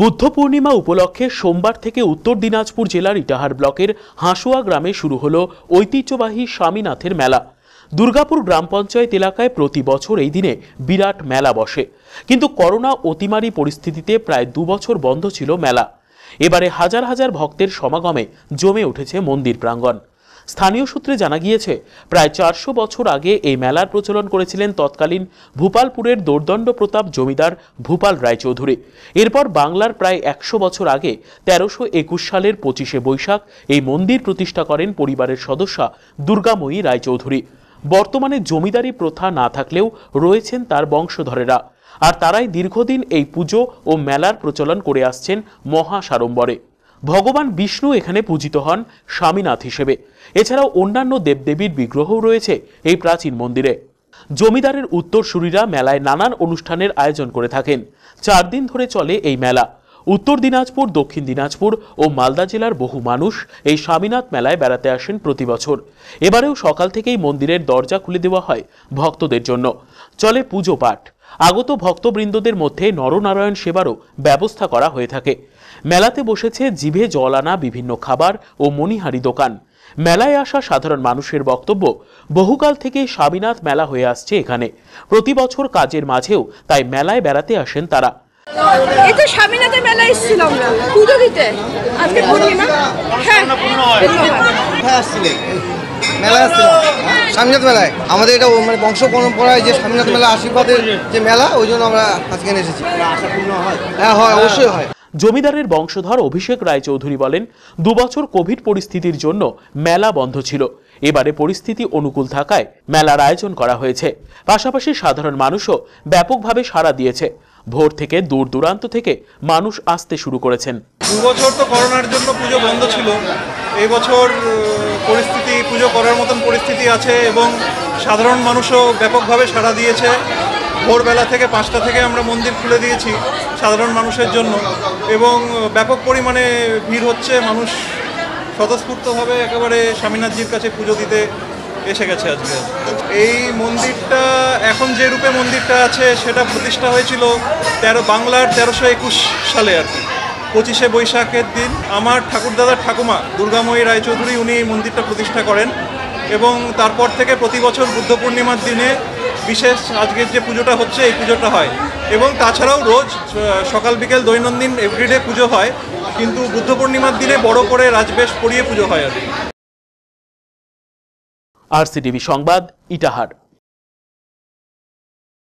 বুদ্ধ পূর্ণিমা উপলক্ষে সোমবার থেকে উত্তর দিনাজপুর জেলার ইটাহার ব্লকের হাঁসুয়া গ্রামে শুরু হল ঐতিহ্যবাহী স্বামীনাথের মেলা দুর্গাপুর গ্রাম পঞ্চায়েত এলাকায় প্রতি বছর এই দিনে বিরাট মেলা বসে কিন্তু করোনা অতিমারি পরিস্থিতিতে প্রায় দুবছর বন্ধ ছিল মেলা এবারে হাজার হাজার ভক্তের সমাগমে জমে উঠেছে মন্দির প্রাঙ্গণ স্থানীয় সূত্রে জানা গিয়েছে প্রায় চারশো বছর আগে এই মেলার প্রচলন করেছিলেন তৎকালীন ভূপালপুরের দোর্দণ্ড প্রতাপ জমিদার ভূপাল রায়চৌধুরী এরপর বাংলার প্রায় একশো বছর আগে তেরোশো একুশ সালের পঁচিশে বৈশাখ এই মন্দির প্রতিষ্ঠা করেন পরিবারের সদস্যা দুর্গাময়ী রায়চৌধুরী বর্তমানে জমিদারি প্রথা না থাকলেও রয়েছেন তার বংশধরেরা আর তারাই দীর্ঘদিন এই পুজো ও মেলার প্রচলন করে আসছেন মহাসাড়ম্বরে ভগবান বিষ্ণু এখানে পূজিত হন স্বামীনাথ হিসেবে এছাড়াও অন্যান্য দেবদেবীর বিগ্রহও রয়েছে এই প্রাচীন মন্দিরে জমিদারের উত্তরসূরিরা মেলায় নানান অনুষ্ঠানের আয়োজন করে থাকেন চার দিন ধরে চলে এই মেলা উত্তর দিনাজপুর দক্ষিণ দিনাজপুর ও মালদা জেলার বহু মানুষ এই স্বামীনাথ মেলায় বেড়াতে আসেন প্রতি বছর এবারেও সকাল থেকেই মন্দিরের দরজা খুলে দেওয়া হয় ভক্তদের জন্য চলে পুজো পাঠ আগত ভক্তবৃন্দদের মধ্যে নরনারায়ণ সেবারও ব্যবস্থা করা হয়ে থাকে মেলাতে বসেছে জিভে জল আনা বিভিন্ন খাবার ও মণিহারি দোকান মেলায় আসা সাধারণ মানুষের বক্তব্য বহুকাল থেকে স্বামীনাথ মেলা হয়ে আসছে এখানে প্রতি বছর কাজের মাঝেও তাই মেলায় বেড়াতে আসেন তারা স্বামীনাথের মেলা আসছে স্বামীনাথ মেলায় আমাদের এটা মানে বংশ পরম্পরায় যে স্বামীনাথ মেলা আশীর্বাদের যে মেলা ওই জন্য আমরা আজকে এসেছি মানে হ্যাঁ হয় অবশ্যই হয় জমিদারের বংশধর অভিষেক রায়চৌধুরী বলেন দুবছর কোভিড পরিস্থিতির জন্য মেলা বন্ধ ছিল এবারে পরিস্থিতি অনুকূল থাকায় মেলার আয়োজন করা হয়েছে পাশাপাশি সাধারণ মানুষও ব্যাপকভাবে সাড়া দিয়েছে ভোর থেকে দূর দূরান্ত থেকে মানুষ আসতে শুরু করেছেন দুবছর তো করোনার জন্য পুজো বন্ধ ছিল এবছর পরিস্থিতি পুজো করার মতন পরিস্থিতি আছে এবং সাধারণ মানুষও ব্যাপকভাবে সাড়া দিয়েছে ভোরবেলা থেকে পাঁচটা থেকে আমরা মন্দির খুলে দিয়েছি সাধারণ মানুষের জন্য এবং ব্যাপক পরিমাণে ভিড় হচ্ছে মানুষ স্বতঃস্ফূর্তভাবে একেবারে স্বামীনাথজির কাছে পুজো দিতে এসে গেছে আজকে এই মন্দিরটা এখন যে রূপে মন্দিরটা আছে সেটা প্রতিষ্ঠা হয়েছিল তেরো বাংলার তেরোশো একুশ সালে আর কি পঁচিশে বৈশাখের দিন আমার ঠাকুরদাদার ঠাকুমা দুর্গাময়ী রায়চৌধুরী উনি এই মন্দিরটা প্রতিষ্ঠা করেন এবং তারপর থেকে প্রতি বছর বুদ্ধ পূর্ণিমার দিনে বিশেষ আজকের যে পুজোটা হচ্ছে এই পুজোটা হয় এবং তাছাড়াও রোজ সকাল বিকেল দৈনন্দিন এভরিডে পুজো হয় কিন্তু বুদ্ধ পূর্ণিমার দিনে বড় করে রাজবেশ পরিয়ে পুজো হয় আর আর সংবাদ ইটাহার